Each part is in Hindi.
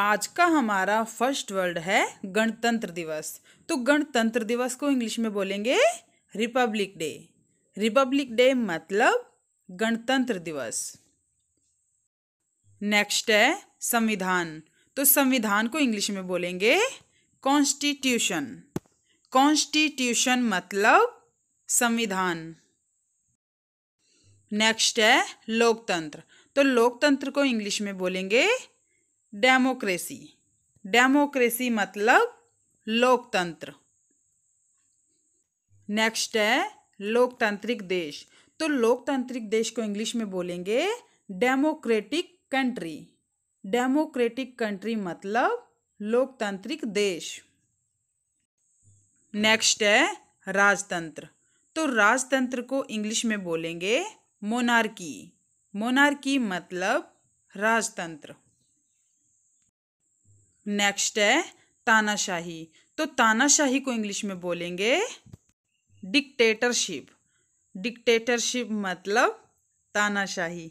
आज का हमारा फर्स्ट वर्ड है गणतंत्र दिवस तो गणतंत्र दिवस को इंग्लिश में बोलेंगे रिपब्लिक डे रिपब्लिक डे मतलब गणतंत्र दिवस नेक्स्ट है संविधान तो संविधान को इंग्लिश में बोलेंगे कॉन्स्टिट्यूशन कॉन्स्टिट्यूशन मतलब संविधान नेक्स्ट है लोकतंत्र तो लोकतंत्र को इंग्लिश में बोलेंगे डेमोक्रेसी डेमोक्रेसी मतलब लोकतंत्र नेक्स्ट है लोकतांत्रिक देश तो लोकतांत्रिक देश को इंग्लिश में बोलेंगे डेमोक्रेटिक कंट्री डेमोक्रेटिक कंट्री मतलब लोकतांत्रिक देश नेक्स्ट है राजतंत्र तो राजतंत्र को इंग्लिश में बोलेंगे मोनार्की मोनार्की मतलब राजतंत्र नेक्स्ट है तानाशाही तो तानाशाही को इंग्लिश में बोलेंगे डिक्टेटरशिप डिक्टेटरशिप मतलब तानाशाही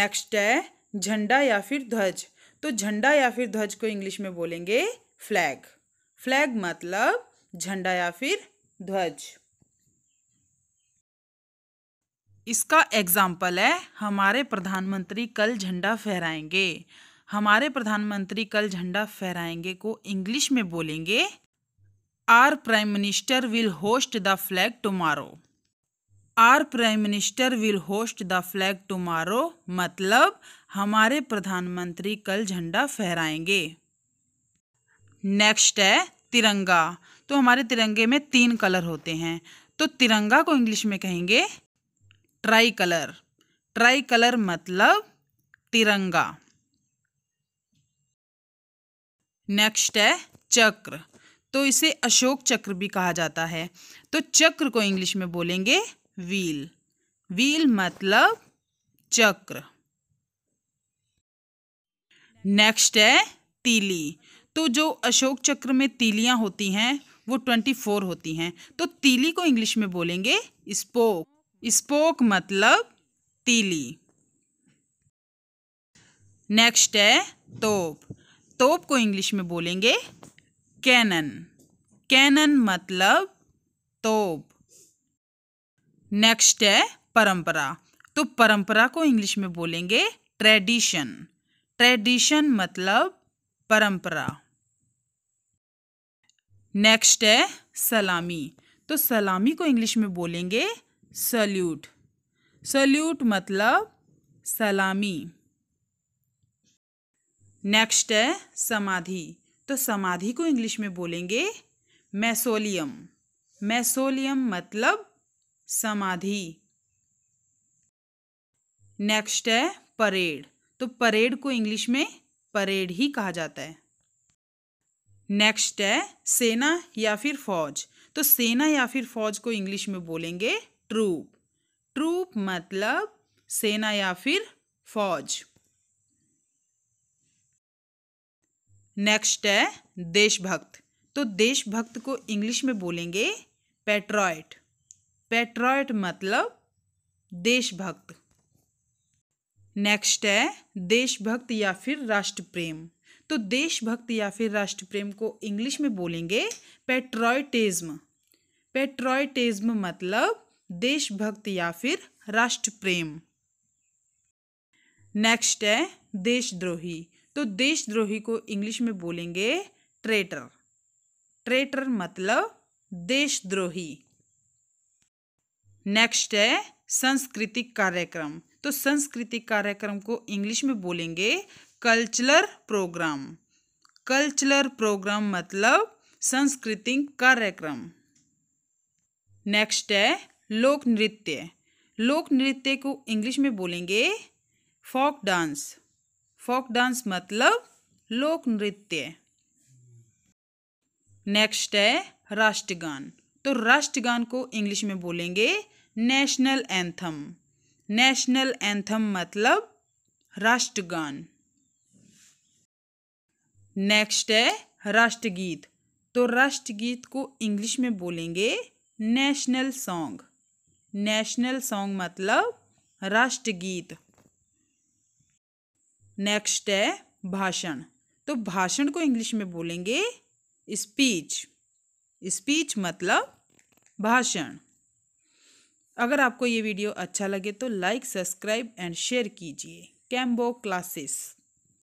नेक्स्ट है झंडा या फिर ध्वज तो झंडा या फिर ध्वज को इंग्लिश में बोलेंगे फ्लैग फ्लैग मतलब झंडा या फिर ध्वज इसका एग्जाम्पल है हमारे प्रधानमंत्री कल झंडा फहराएंगे हमारे प्रधानमंत्री कल झंडा फहराएंगे को इंग्लिश में बोलेंगे our prime minister will host the flag tomorrow our prime minister will host the flag tomorrow मतलब हमारे प्रधानमंत्री कल झंडा फहराएंगे नेक्स्ट है तिरंगा तो हमारे तिरंगे में तीन कलर होते हैं तो तिरंगा को इंग्लिश में कहेंगे ट्राई कलर ट्राई कलर मतलब तिरंगा नेक्स्ट है चक्र तो इसे अशोक चक्र भी कहा जाता है तो चक्र को इंग्लिश में बोलेंगे व्हील व्हील मतलब चक्र नेक्स्ट है तीली तो जो अशोक चक्र में तीलियां होती हैं वो ट्वेंटी फोर होती हैं तो तीली को इंग्लिश में बोलेंगे स्पोक स्पोक मतलब तीली नेक्स्ट है तोप तोप को इंग्लिश में बोलेंगे कैनन कैनन मतलब तोप नेक्स्ट है परंपरा तो परंपरा को इंग्लिश में बोलेंगे ट्रेडिशन ट्रेडिशन मतलब परंपरा नेक्स्ट है सलामी तो सलामी को इंग्लिश में बोलेंगे सल्यूट सल्यूट मतलब सलामी नेक्स्ट है समाधि तो समाधि को इंग्लिश में बोलेंगे मैसोलियम मैसोलियम मतलब समाधि नेक्स्ट है परेड तो परेड को इंग्लिश में परेड ही कहा जाता है नेक्स्ट है सेना या फिर फौज तो सेना या फिर फौज को इंग्लिश में बोलेंगे ट्रूप ट्रूप मतलब सेना या फिर फौज नेक्स्ट है देशभक्त तो देशभक्त को इंग्लिश में बोलेंगे पेट्रॉयट पेट्रॉयट मतलब देशभक्त नेक्स्ट है देशभक्त या फिर राष्ट्र प्रेम तो देशभक्त या फिर राष्ट्रप्रेम को इंग्लिश में बोलेंगे पेट्रॉयटिज्म पेट्रॉयटिज्म मतलब देशभक्त या फिर राष्ट्र प्रेम नेक्स्ट है देशद्रोही तो देशद्रोही को इंग्लिश में बोलेंगे ट्रेटर ट्रेटर मतलब देशद्रोही नेक्स्ट है सांस्कृतिक कार्यक्रम तो सांस्कृतिक कार्यक्रम को इंग्लिश में बोलेंगे कल्चरल प्रोग्राम कल्चरल प्रोग्राम मतलब सांस्कृतिक कार्यक्रम नेक्स्ट है लोक नृत्य लोक नृत्य को इंग्लिश में बोलेंगे फोक डांस फोक डांस मतलब लोक नृत्य नेक्स्ट है राष्ट्रगान तो राष्ट्रगान को इंग्लिश में बोलेंगे नेशनल एंथम नेशनल एंथम मतलब राष्ट्रगान नेक्स्ट है राष्ट्रगीत तो राष्ट्रगीत को इंग्लिश में बोलेंगे नेशनल सॉन्ग नेशनल सॉन्ग मतलब राष्ट्रगीत नेक्स्ट है भाषण तो भाषण को इंग्लिश में बोलेंगे स्पीच स्पीच मतलब भाषण अगर आपको ये वीडियो अच्छा लगे तो लाइक सब्सक्राइब एंड शेयर कीजिए कैम्बो क्लासेस